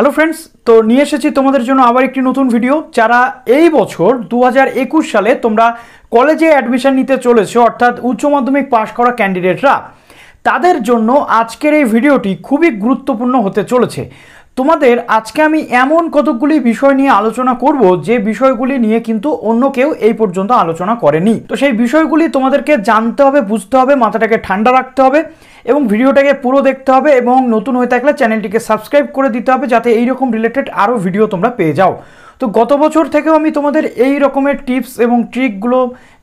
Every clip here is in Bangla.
হ্যালো ফ্রেন্ডস তো নিয়ে এসেছি তোমাদের জন্য আবার একটি নতুন ভিডিও যারা এই বছর দু সালে তোমরা কলেজে অ্যাডমিশন নিতে চলেছো অর্থাৎ উচ্চ মাধ্যমিক পাশ করা ক্যান্ডিডেটরা তাদের জন্য আজকের এই ভিডিওটি খুবই গুরুত্বপূর্ণ হতে চলেছে তোমাদের আজকে আমি এমন কতকগুলি বিষয় নিয়ে আলোচনা করব যে বিষয়গুলি নিয়ে কিন্তু অন্য কেউ এই পর্যন্ত আলোচনা করেনি তো সেই বিষয়গুলি তোমাদেরকে জানতে হবে বুঝতে হবে মাথাটাকে ঠান্ডা রাখতে হবে এবং ভিডিওটাকে পুরো দেখতে হবে এবং নতুন হয়ে থাকলে চ্যানেলটিকে সাবস্ক্রাইব করে দিতে হবে যাতে এইরকম রিলেটেড আরও ভিডিও তোমরা পেয়ে যাও তো গত বছর থেকেও আমি তোমাদের এই রকমের টিপস এবং ট্রিকগুলো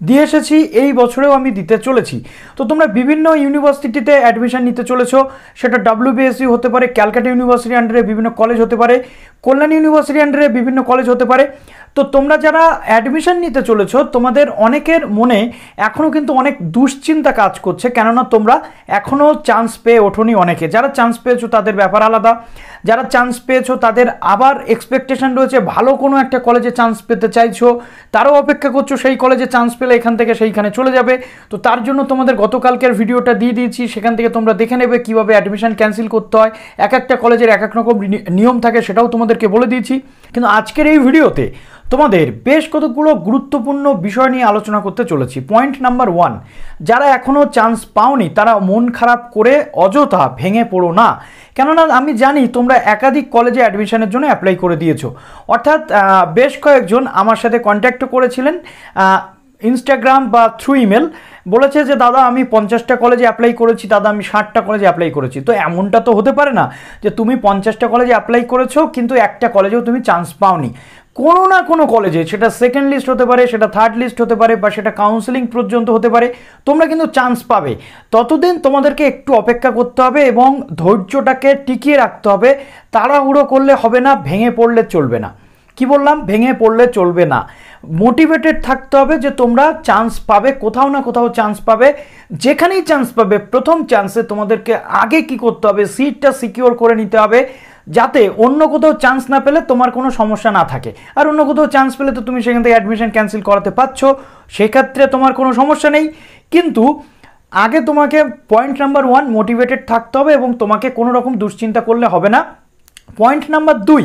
দিয়ে এসেছি এই বছরেও আমি দিতে চলেছি তো তোমরা বিভিন্ন ইউনিভার্সিটিতে অ্যাডমিশন নিতে চলেছো সেটা ডাব্লিউবিএসসি e হতে পারে ক্যালকাটা ইউনিভার্সিটি আন্ডারে বিভিন্ন কলেজ হতে পারে কল্যাণ ইউনিভার্সিটি আন্ডারে বিভিন্ন কলেজ হতে পারে তো তোমরা যারা অ্যাডমিশন নিতে চলেছো তোমাদের অনেকের মনে এখনও কিন্তু অনেক দুশ্চিন্তা কাজ করছে কেননা তোমরা এখনও চান্স পেয়ে ওঠোনি অনেকে যারা চান্স পেয়েছো তাদের ব্যাপার আলাদা যারা চান্স পেয়েছো তাদের আবার এক্সপেকটেশন রয়েছে ভালো কোনো একটা কলেজে চান্স পেতে চাইছো তারও অপেক্ষা করছো সেই কলেজে চান্স পেয়ে পেলে এখান থেকে সেইখানে চলে যাবে তো তার জন্য তোমাদের গতকালকের ভিডিওটা দিয়ে দিয়েছি সেখান থেকে তোমরা দেখে নেবে কীভাবে অ্যাডমিশান ক্যান্সেল করতে হয় এক একটা কলেজের এক এক রকম নিয়ম থাকে সেটাও তোমাদেরকে বলে দিয়েছি কিন্তু আজকের এই ভিডিওতে তোমাদের বেশ কতগুলো গুরুত্বপূর্ণ বিষয় নিয়ে আলোচনা করতে চলেছি পয়েন্ট নাম্বার ওয়ান যারা এখনও চান্স পাওনি তারা মন খারাপ করে অযথা ভেঙে পড়ো না কেননা আমি জানি তোমরা একাধিক কলেজে অ্যাডমিশনের জন্য অ্যাপ্লাই করে দিয়েছো অর্থাৎ বেশ কয়েকজন আমার সাথে কন্ট্যাক্টও করেছিলেন ইনস্টাগ্রাম বা থ্রু ইমেল বলেছে যে দাদা আমি পঞ্চাশটা কলেজে অ্যাপ্লাই করেছি দাদা আমি ষাটটা কলেজে অ্যাপ্লাই করেছি তো এমনটা তো হতে পারে না যে তুমি পঞ্চাশটা কলেজে অ্যাপ্লাই করেছো কিন্তু একটা কলেজেও তুমি চান্স পাওনি কোনো না কোনো কলেজে সেটা সেকেন্ড লিস্ট হতে পারে সেটা থার্ড লিস্ট হতে পারে বা সেটা কাউন্সেলিং পর্যন্ত হতে পারে তোমরা কিন্তু চান্স পাবে ততদিন তোমাদেরকে একটু অপেক্ষা করতে হবে এবং ধৈর্যটাকে টিকিয়ে রাখতে হবে তাড়াহুড়ো করলে হবে না ভেঙে পড়লে চলবে না কি বললাম ভেঙে পড়লে চলবে না মোটিভেটেড থাকতে হবে যে তোমরা চান্স পাবে কোথাও না কোথাও চান্স পাবে যেখানেই চান্স পাবে প্রথম চান্সে তোমাদেরকে আগে কি করতে হবে সিটটা সিকিওর করে নিতে হবে যাতে অন্য কোথাও চান্স না পেলে তোমার কোনো সমস্যা না থাকে আর অন্য কোথাও চান্স পেলে তো তুমি সেখান থেকে অ্যাডমিশন ক্যান্সেল করাতে পারছো সেক্ষেত্রে তোমার কোনো সমস্যা নেই কিন্তু আগে তোমাকে পয়েন্ট নাম্বার ওয়ান মোটিভেটেড থাকতে হবে এবং তোমাকে কোনো রকম দুশ্চিন্তা করলে হবে না পয়েন্ট নাম্বার দুই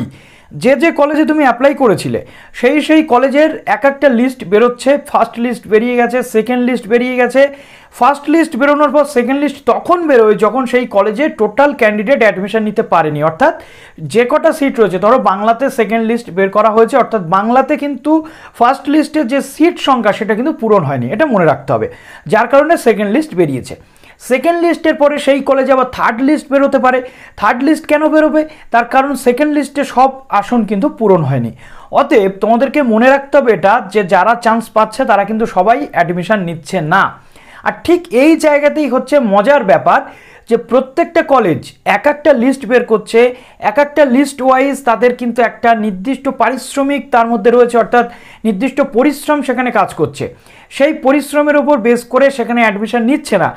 যে যে কলেজে তুমি অ্যাপ্লাই করেছিলে সেই সেই কলেজের এক একটা লিস্ট বেরোচ্ছে ফার্স্ট লিস্ট বেরিয়ে গেছে সেকেন্ড লিস্ট বেরিয়ে গেছে ফার্স্ট লিস্ট বেরোনোর পর সেকেন্ড লিস্ট তখন বেরোয় যখন সেই কলেজে টোটাল ক্যান্ডিডেট অ্যাডমিশন নিতে পারেনি অর্থাৎ যে কটা সিট রয়েছে ধরো বাংলাতে সেকেন্ড লিস্ট বের করা হয়েছে অর্থাৎ বাংলাতে কিন্তু ফার্স্ট লিস্টের যে সিট সংখ্যা সেটা কিন্তু পূরণ হয়নি এটা মনে রাখতে হবে যার কারণে সেকেন্ড লিস্ট বেরিয়েছে সেকেন্ড লিস্টের পরে সেই কলেজে আবার থার্ড লিস্ট বেরোতে পারে থার্ড লিস্ট কেন বেরোবে তার কারণ সেকেন্ড লিস্টে সব আসন কিন্তু পূরণ হয়নি অতএব তোমাদেরকে মনে রাখতে হবে এটা যে যারা চান্স পাচ্ছে তারা কিন্তু সবাই অ্যাডমিশান নিচ্ছে না আর ঠিক এই জায়গাতেই হচ্ছে মজার ব্যাপার যে প্রত্যেকটা কলেজ এক একটা লিস্ট বের করছে এক একটা লিস্ট ওয়াইজ তাদের কিন্তু একটা নির্দিষ্ট পারিশ্রমিক তার মধ্যে রয়েছে অর্থাৎ নির্দিষ্ট পরিশ্রম সেখানে কাজ করছে সেই পরিশ্রমের ওপর বেস করে সেখানে অ্যাডমিশন নিচ্ছে না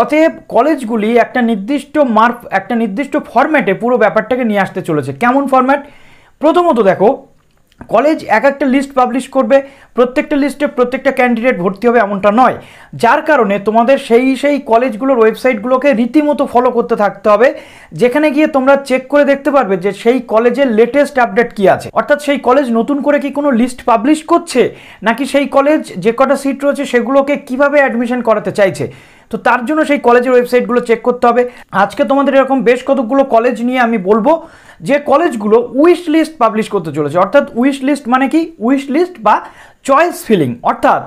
অতএব কলেজগুলি একটা নির্দিষ্ট মার্ক একটা নির্দিষ্ট ফরম্যাটে পুরো ব্যাপারটাকে নিয়ে আসতে চলেছে কেমন ফরম্যাট প্রথমত দেখো কলেজ এক একটা লিস্ট পাবলিশ করবে প্রত্যেকটা লিস্টে প্রত্যেকটা ক্যান্ডিডেট ভর্তি হবে এমনটা নয় যার কারণে তোমাদের সেই সেই কলেজগুলোর ওয়েবসাইটগুলোকে রীতিমতো ফলো করতে থাকতে হবে যেখানে গিয়ে তোমরা চেক করে দেখতে পারবে যে সেই কলেজের লেটেস্ট আপডেট কি আছে অর্থাৎ সেই কলেজ নতুন করে কি কোনো লিস্ট পাবলিশ করছে নাকি সেই কলেজ যে কটা সিট রয়েছে সেগুলোকে কিভাবে অ্যাডমিশন করাতে চাইছে তো তার জন্য সেই কলেজের ওয়েবসাইটগুলো চেক করতে হবে আজকে তোমাদের এরকম বেশ কতকগুলো কলেজ নিয়ে আমি বলবো যে কলেজগুলো উইশ লিস্ট পাবলিশ করতে চলেছে অর্থাৎ উইশ লিস্ট মানে কি উইশ লিস্ট বা চয়েস ফিলিং অর্থাৎ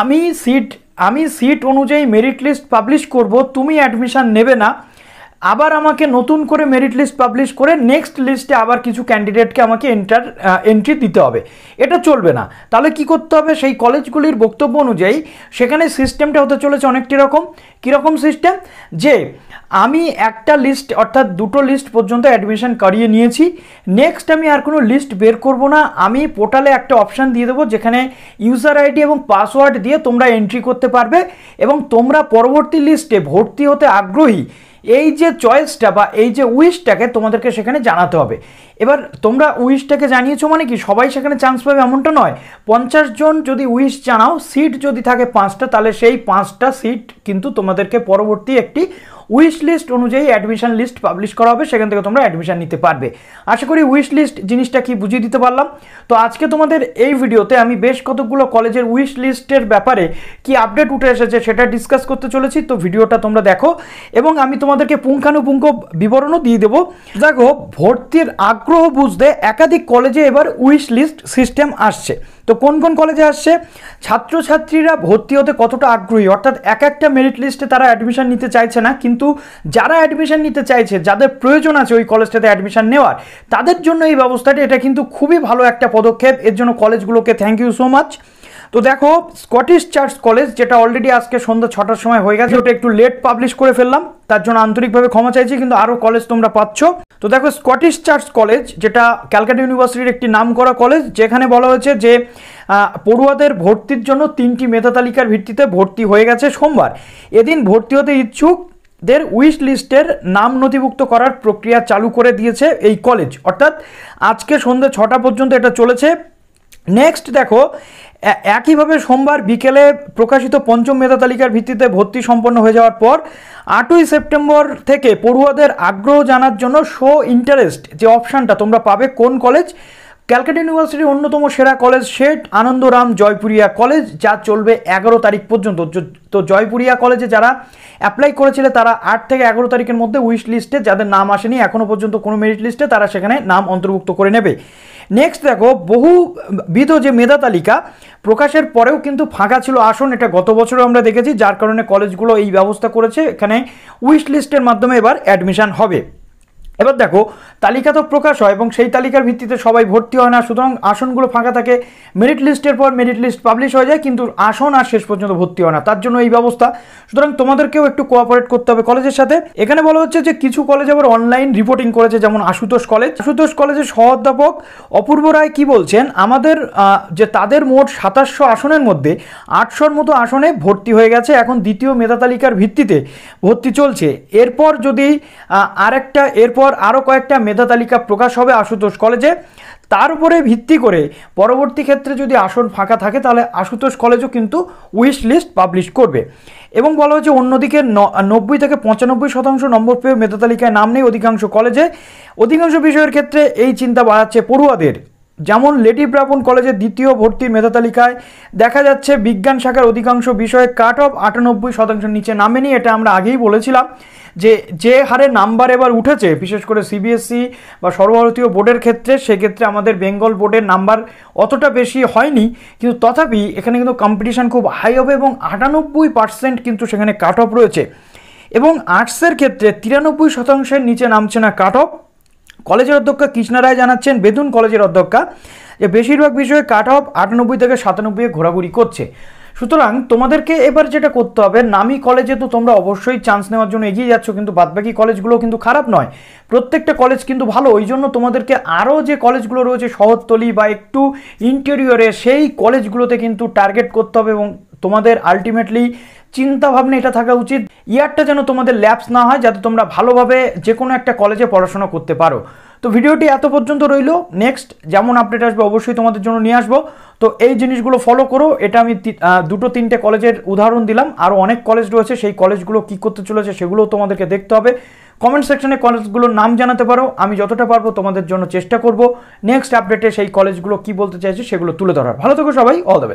আমি সিট আমি সিট অনুযায়ী মেরিট লিস্ট পাবলিশ করব তুমি অ্যাডমিশান নেবে না আবার আমাকে নতুন করে মেরিট লিস্ট পাবলিশ করে নেক্সট লিস্টে আবার কিছু ক্যান্ডিডেটকে আমাকে এন্টার এন্ট্রি দিতে হবে এটা চলবে না তাহলে কি করতে হবে সেই কলেজগুলির বক্তব্য অনুযায়ী সেখানে সিস্টেমটা হতে চলেছে অনেকটি রকম কীরকম সিস্টেম যে আমি একটা লিস্ট অর্থাৎ দুটো লিস্ট পর্যন্ত অ্যাডমিশন করিয়ে নিয়েছি নেক্সট আমি আর কোনো লিস্ট বের করব না আমি পোর্টালে একটা অপশান দিয়ে দেবো যেখানে ইউজার আইডি এবং পাসওয়ার্ড দিয়ে তোমরা এন্ট্রি করতে পারবে এবং তোমরা পরবর্তী লিস্টে ভর্তি হতে আগ্রহী এই যে চয়েসটা বা এই যে উইশটাকে তোমাদেরকে সেখানে জানাতে হবে এবার তোমরা উইশটাকে জানিয়েছো মানে কি সবাই সেখানে চান্স পাবে এমনটা নয় পঞ্চাশ জন যদি উইশ জানাও সিট যদি থাকে পাঁচটা তাহলে সেই পাঁচটা সিট কিন্তু তোমাদেরকে পরবর্তী একটি উইশ লিস্ট অনুযায়ী অ্যাডমিশন লিস্ট পাবলিশ করা হবে সেখান থেকে তোমরা অ্যাডমিশন নিতে পারবে আশা করি উইশ লিস্ট জিনিসটা কি বুঝিয়ে দিতে পারলাম তো আজকে তোমাদের এই ভিডিওতে আমি বেশ কতগুলো কলেজের উইশ লিস্টের ব্যাপারে কি আপডেট উঠে এসেছে সেটা ডিসকাস করতে চলেছি তো ভিডিওটা তোমরা দেখো এবং আমি তোমাদেরকে পুঙ্খানুপুঙ্খ বিবরণও দিয়ে দেবো দেখো ভর্তির আগ্রহ বুঝতে একাধিক কলেজে এবার উইশ লিস্ট সিস্টেম আসছে তো কোন কোন কলেজে আসছে ছাত্রছাত্রীরা ভর্তি হতে কতটা আগ্রহী অর্থাৎ এক একটা মেরিট লিস্টে তারা অ্যাডমিশন নিতে চাইছে না কিন্তু যারা অ্যাডমিশন নিতে চাইছে যাদের প্রয়োজন আছে ওই কলেজটাতে অ্যাডমিশন নেওয়ার তাদের জন্য এই ব্যবস্থাটি এটা কিন্তু খুবই ভালো একটা পদক্ষেপ এর জন্য কলেজগুলোকে থ্যাংক ইউ সো মাচ তো দেখো স্কটিশ চার্চ কলেজ যেটা অলরেডি আজকে সন্ধ্যা ছটার সময় হয়ে গেছে ওটা একটু লেট পাবলিশ করে ফেললাম তার জন্য আন্তরিকভাবে ক্ষমা চাইছি কিন্তু আরও কলেজ তোমরা পাচ্ছ তো দেখো স্কটিশ চার্চ কলেজ যেটা ক্যালকাটা ইউনিভার্সিটির একটি নাম করা কলেজ যেখানে বলা হয়েছে যে পড়ুয়াদের ভর্তির জন্য তিনটি মেধা তালিকার ভিত্তিতে ভর্তি হয়ে গেছে সোমবার এদিন ভর্তি হতে ইচ্ছুক দের উইশ লিস্টের নাম নথিভুক্ত করার প্রক্রিয়া চালু করে দিয়েছে এই কলেজ অর্থাৎ আজকে সন্ধ্যে ছটা পর্যন্ত এটা চলেছে নেক্সট দেখো একইভাবে সোমবার বিকেলে প্রকাশিত পঞ্চম মেধা তালিকার ভিত্তিতে ভর্তি সম্পন্ন হয়ে যাওয়ার পর আটই সেপ্টেম্বর থেকে পড়ুয়াদের আগ্রহ জানার জন্য শো ইন্টারেস্ট যে অপশানটা তোমরা পাবে কোন কলেজ ক্যালকাটা ইউনিভার্সিটির অন্যতম সেরা কলেজ শেঠ আনন্দরাম জয়পুরিয়া কলেজ যা চলবে এগারো তারিখ পর্যন্ত তো জয়পুরিয়া কলেজে যারা অ্যাপ্লাই করেছিল তারা আট থেকে এগারো তারিখের মধ্যে উইশ লিস্টে যাদের নাম আসেনি এখনও পর্যন্ত কোনো মেরিট লিস্টে তারা সেখানে নাম অন্তর্ভুক্ত করে নেবে নেক্সট দেখো বহুবিধ যে মেধা তালিকা প্রকাশের পরেও কিন্তু ফাঁকা ছিল আসন এটা গত বছরও আমরা দেখেছি যার কারণে কলেজগুলো এই ব্যবস্থা করেছে এখানে উইশ লিস্টের মাধ্যমে এবার অ্যাডমিশান হবে এবার দেখো তালিকা তো প্রকাশ হয় এবং সেই তালিকার ভিত্তিতে সবাই ভর্তি হয় না সুতরাং আসনগুলো ফাঁকা থাকে মেরিট লিস্টের পর মেরিট লিস্ট পাবলিশ হয়ে যায় কিন্তু আসন আর শেষ পর্যন্ত ভর্তি হয় না তার জন্য এই ব্যবস্থা সুতরাং তোমাদেরকেও একটু কোঅপারেট করতে হবে কলেজের সাথে এখানে বলা হচ্ছে যে কিছু কলেজ আবার অনলাইন রিপোর্টিং করেছে যেমন আশুতোষ কলেজ আশুতোষ কলেজের সহ অধ্যাপক অপূর্ব রায় কী বলছেন আমাদের যে তাদের মোট সাতাশশো আসনের মধ্যে আটশোর মতো আসনে ভর্তি হয়ে গেছে এখন দ্বিতীয় মেধা তালিকার ভিত্তিতে ভর্তি চলছে এরপর যদি আরেকটা এরপর পর আরও কয়েকটা মেধা তালিকা প্রকাশ হবে আশুতোষ কলেজে তার উপরে ভিত্তি করে পরবর্তী ক্ষেত্রে যদি আসন ফাঁকা থাকে তাহলে আশুতোষ কলেজও কিন্তু উইশ লিস্ট পাবলিশ করবে এবং বলা হয়েছে অন্যদিকে নব্বই থেকে পঁচানব্বই শতাংশ নম্বর পেয়ে মেধা তালিকায় নাম নেই অধিকাংশ কলেজে অধিকাংশ বিষয়ের ক্ষেত্রে এই চিন্তা বাড়াচ্ছে পড়ুয়াদের যেমন লেডি ব্রাহ্মণ কলেজের দ্বিতীয় ভর্তির মেধা তালিকায় দেখা যাচ্ছে বিজ্ঞান শাখার অধিকাংশ বিষয়ে কাট অফ আটানব্বই শতাংশের নিচে নামেনি এটা আমরা আগেই বলেছিলাম যে যে হারে নাম্বার এবার উঠেছে বিশেষ করে সিবিএসসি e বা সর্বভারতীয় বোর্ডের ক্ষেত্রে সেক্ষেত্রে আমাদের বেঙ্গল বোর্ডের নাম্বার অতটা বেশি হয়নি কিন্তু তথাপি এখানে কিন্তু কম্পিটিশান খুব হাই হবে এবং আটানব্বই পার্সেন্ট কিন্তু সেখানে কাট অফ রয়েছে এবং আর্টসের ক্ষেত্রে তিরানব্বই শতাংশের নিচে নামছে না কাট অফ কলেজের অধ্যক্ষ কৃষ্ণা রায় জানাচ্ছেন বেতুন কলেজের অধ্যক্ষা যে বেশিরভাগ বিষয়ে কাট অফ আটানব্বই থেকে সাতানব্বই ঘোরাঘুরি করছে সুতরাং তোমাদেরকে এবার যেটা করতে হবে নামি কলেজে তো তোমরা অবশ্যই চান্স নেওয়ার জন্য এগিয়ে যাচ্ছ কিন্তু বাদবাকি কলেজগুলো কিন্তু খারাপ নয় প্রত্যেকটা কলেজ কিন্তু ভালো ওই জন্য তোমাদেরকে আরও যে কলেজগুলো রয়েছে শহরতলি বা একটু ইন্টেরিয়রে সেই কলেজগুলোতে কিন্তু টার্গেট করতে হবে এবং তোমাদের আলটিমেটলি চিন্তা ভাবনা এটা থাকা উচিত ইয়ারটা যেন তোমাদের ল্যাপস না হয় যাতে তোমরা ভালোভাবে যে কোনো একটা কলেজে পড়াশোনা করতে পারো তো ভিডিওটি এত পর্যন্ত রইল নেক্সট যেমন আপডেট আসবে অবশ্যই তোমাদের জন্য নিয়ে আসবো তো এই জিনিসগুলো ফলো করো এটা আমি দুটো তিনটে কলেজের উদাহরণ দিলাম আরও অনেক কলেজ রয়েছে সেই কলেজগুলো কী করতে চলেছে সেগুলোও তোমাদেরকে দেখতে হবে কমেন্ট সেকশনে কলেজগুলোর নাম জানাতে পারো আমি যতটা পারবো তোমাদের জন্য চেষ্টা করব নেক্সট আপডেটে সেই কলেজগুলো কি বলতে চাইছে সেগুলো তুলে ধরার ভালো থাকো সবাই অল দ্য বেস্ট